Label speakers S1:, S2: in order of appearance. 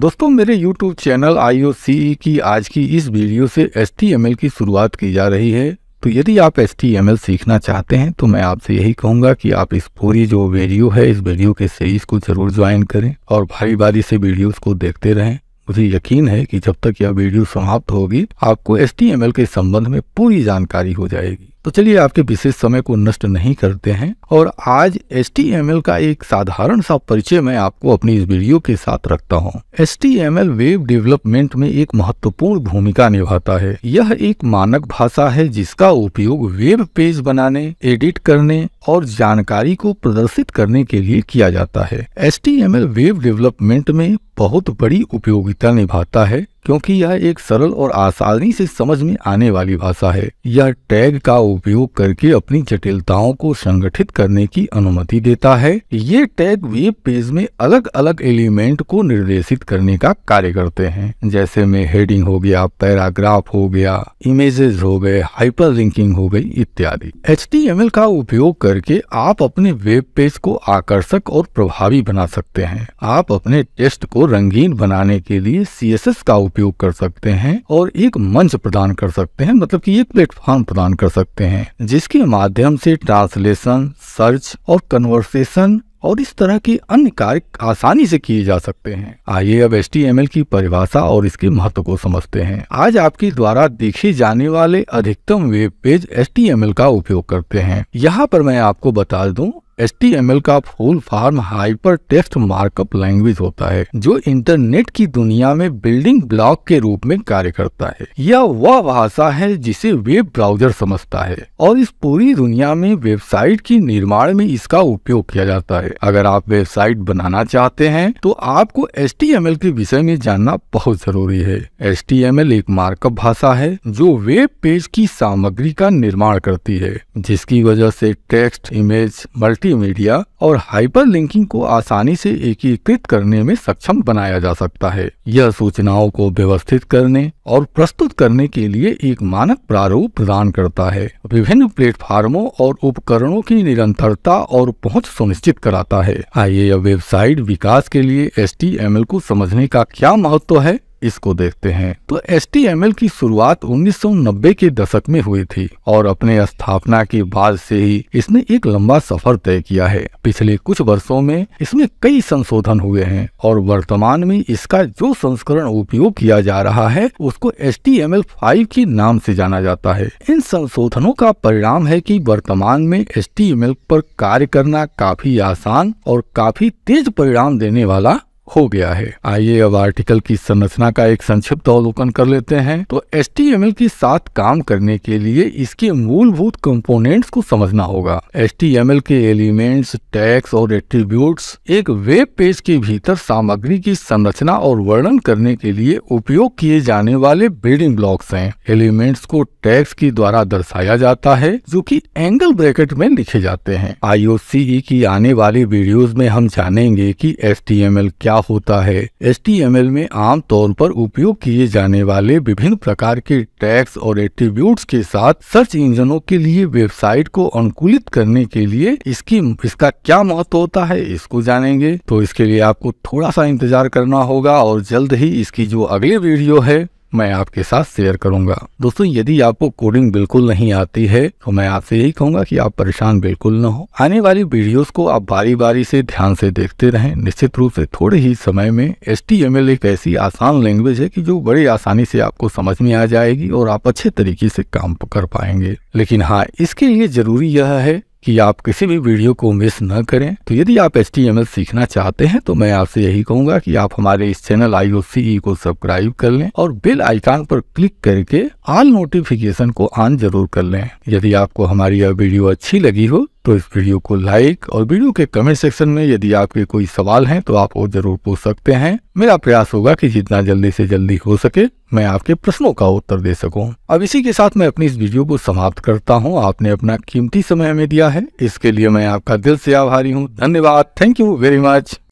S1: दोस्तों मेरे YouTube channel I e की आज की इस वीडियो से एस की शुरुआत की जा रही है तो यदि आप एस सीखना चाहते हैं तो मैं आपसे यही कहूँगा कि आप इस पूरी जो वीडियो है इस वीडियो के सीरीज को जरूर ज्वाइन करें और भारी बारी से वीडियोस को देखते रहें मुझे यकीन है कि जब तक यह वीडियो समाप्त होगी आपको एस के संबंध में पूरी जानकारी हो जाएगी तो चलिए आपके विशेष समय को नष्ट नहीं करते हैं और आज एस का एक साधारण सा परिचय मैं आपको अपनी इस वीडियो के साथ रखता हूँ एस वेब डेवलपमेंट में एक महत्वपूर्ण भूमिका निभाता है यह एक मानक भाषा है जिसका उपयोग वेब पेज बनाने एडिट करने और जानकारी को प्रदर्शित करने के लिए किया जाता है एस वेब डेवलपमेंट में बहुत बड़ी उपयोगिता निभाता है क्योंकि यह एक सरल और आसानी से समझ में आने वाली भाषा है यह टैग का उपयोग करके अपनी जटिलताओं को संगठित करने की अनुमति देता है ये टैग वेब पेज में अलग अलग एलिमेंट को निर्देशित करने का कार्य करते हैं जैसे में हेडिंग हो गया पैराग्राफ हो गया इमेजेस हो गए हाइपर लिंकिंग हो गई इत्यादि एच का उपयोग करके आप अपने वेब पेज को आकर्षक और प्रभावी बना सकते हैं आप अपने टेस्ट को रंगीन बनाने के लिए सीएसएस का उपयोग कर सकते हैं और एक मंच प्रदान कर सकते हैं मतलब कि एक प्लेटफॉर्म प्रदान कर सकते हैं जिसके माध्यम से ट्रांसलेशन सर्च और कन्वर्सेशन और इस तरह के अन्य कार्य आसानी से किए जा सकते हैं आइए अब एस की परिभाषा और इसके महत्व को समझते हैं आज आपके द्वारा देखे जाने वाले अधिकतम वेब पेज एस का उपयोग करते हैं यहाँ पर मैं आपको बता दूं एस का full form hyper text markup language होता है जो इंटरनेट की दुनिया में बिल्डिंग ब्लॉक के रूप में कार्य करता है यह वह भाषा है जिसे वेब ब्राउजर समझता है और इस पूरी दुनिया में वेबसाइट के निर्माण में इसका उपयोग किया जाता है अगर आप वेबसाइट बनाना चाहते हैं तो आपको एस के विषय में जानना बहुत जरूरी है एस एक मार्कअप भाषा है जो वेब पेज की सामग्री का निर्माण करती है जिसकी वजह से टेक्स्ट इमेज मल्टी मल्टीमीडिया और हाइपरलिंकिंग को आसानी से एकीकृत करने में सक्षम बनाया जा सकता है यह सूचनाओं को व्यवस्थित करने और प्रस्तुत करने के लिए एक मानक प्रारूप प्रदान करता है विभिन्न प्लेटफार्मों और उपकरणों की निरंतरता और पहुंच सुनिश्चित कराता है आइए यह वेबसाइट विकास के लिए एस को समझने का क्या महत्व है इसको देखते हैं तो एस की शुरुआत 1990 के दशक में हुई थी और अपने स्थापना के बाद से ही इसने एक लंबा सफर तय किया है पिछले कुछ वर्षों में इसमें कई संशोधन हुए हैं और वर्तमान में इसका जो संस्करण उपयोग किया जा रहा है उसको H T M L five के नाम से जाना जाता है इन संशोधनों का परिणाम है कि वर्तमान में एस टी एम एल पर कार्य करना काफी आसान और काफी तेज परिणाम देने वाला हो गया है आइए अब आर्टिकल की संरचना का एक संक्षिप्त अवलोकन कर लेते हैं तो एस के साथ काम करने के लिए इसके मूलभूत कंपोनेंट्स को समझना होगा एस के एलिमेंट्स टैक्स और एट्रीब्यूट्स एक वेब पेज के भीतर सामग्री की संरचना और वर्णन करने के लिए उपयोग किए जाने वाले बिल्डिंग ब्लॉक्स हैं एलिमेंट्स को टैक्स के द्वारा दर्शाया जाता है जो कि एंगल ब्रैकेट में लिखे जाते हैं आईओ e की आने वाली वीडियोस में हम जानेंगे कि एस क्या होता है एस में आमतौर पर उपयोग किए जाने वाले विभिन्न प्रकार के टैक्स और एट्रीब्यूट के साथ सर्च इंजनों के लिए वेबसाइट को अनुकूलित करने के लिए इसकी इसका क्या महत्व होता है इसको जानेंगे तो इसके लिए आपको थोड़ा सा इंतजार करना होगा और जल्द ही इसकी जो अगली वीडियो है मैं आपके साथ शेयर करूंगा दोस्तों यदि आपको कोडिंग बिल्कुल नहीं आती है तो मैं आपसे यही कहूंगा कि आप परेशान बिल्कुल न हो आने वाली वीडियोस को आप बारी बारी से ध्यान से देखते रहें निश्चित रूप से थोड़े ही समय में एस एक ऐसी आसान लैंग्वेज है कि जो बड़ी आसानी से आपको समझ में आ जाएगी और आप अच्छे तरीके से काम कर पाएंगे लेकिन हाँ इसके लिए जरूरी यह है कि आप किसी भी वीडियो को मिस न करें तो यदि आप एच सीखना चाहते हैं तो मैं आपसे यही कहूंगा कि आप हमारे इस चैनल आई e को सब्सक्राइब कर लें और बेल आइकन पर क्लिक करके ऑल नोटिफिकेशन को ऑन जरूर कर लें यदि आपको हमारी यह वीडियो अच्छी लगी हो तो इस वीडियो को लाइक और वीडियो के कमेंट सेक्शन में यदि आपके कोई सवाल हैं तो आप वो जरूर पूछ सकते हैं मेरा प्रयास होगा कि जितना जल्दी से जल्दी हो सके मैं आपके प्रश्नों का उत्तर दे सकूं। अब इसी के साथ मैं अपनी इस वीडियो को समाप्त करता हूं। आपने अपना कीमती समय हमें दिया है इसके लिए मैं आपका दिल से आभारी हूँ धन्यवाद थैंक यू वेरी मच